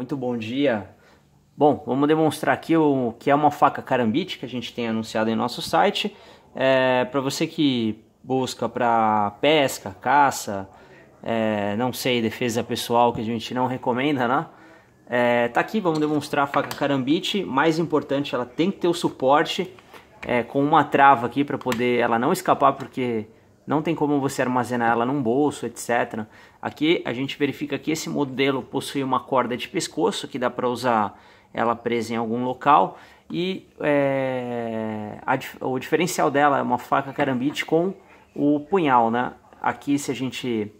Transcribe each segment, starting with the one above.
muito bom dia. Bom, vamos demonstrar aqui o que é uma faca carambite que a gente tem anunciado em nosso site. É, para você que busca para pesca, caça, é, não sei, defesa pessoal que a gente não recomenda, né? É, tá aqui, vamos demonstrar a faca carambite. Mais importante, ela tem que ter o suporte é, com uma trava aqui para poder ela não escapar, porque não tem como você armazenar ela num bolso, etc. Aqui a gente verifica que esse modelo possui uma corda de pescoço que dá para usar ela presa em algum local e é, a, o diferencial dela é uma faca carambite com o punhal, né? Aqui se a gente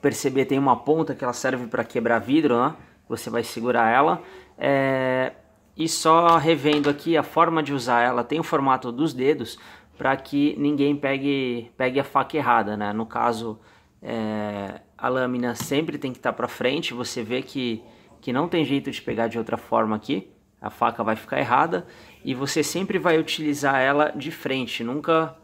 perceber tem uma ponta que ela serve para quebrar vidro, né? Você vai segurar ela. É, e só revendo aqui a forma de usar ela tem o formato dos dedos, para que ninguém pegue, pegue a faca errada, né? No caso, é, a lâmina sempre tem que estar tá para frente, você vê que, que não tem jeito de pegar de outra forma aqui, a faca vai ficar errada, e você sempre vai utilizar ela de frente, nunca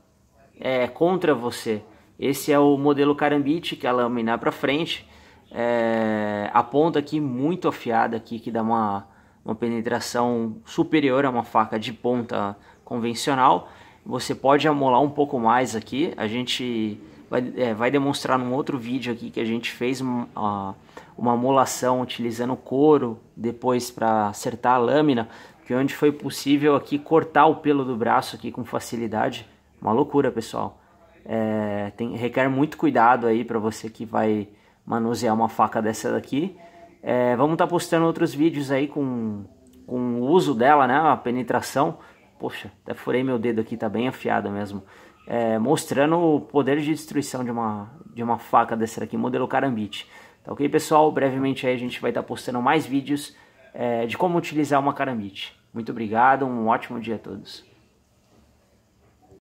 é, contra você. Esse é o modelo Karambit, que é a lâmina é para frente, é, a ponta aqui muito afiada aqui, que dá uma, uma penetração superior a uma faca de ponta convencional, você pode amolar um pouco mais aqui. A gente vai, é, vai demonstrar num outro vídeo aqui que a gente fez hum, uma amolação utilizando couro depois para acertar a lâmina, que onde foi possível aqui cortar o pelo do braço aqui com facilidade. Uma loucura, pessoal. É, tem, requer muito cuidado aí para você que vai manusear uma faca dessa daqui. É, vamos estar tá postando outros vídeos aí com, com o uso dela, né, a penetração, Poxa, até furei meu dedo aqui, tá bem afiado mesmo. É, mostrando o poder de destruição de uma, de uma faca dessa aqui, modelo Karambit. Tá ok, pessoal? Brevemente aí a gente vai estar tá postando mais vídeos é, de como utilizar uma Karambit. Muito obrigado, um ótimo dia a todos.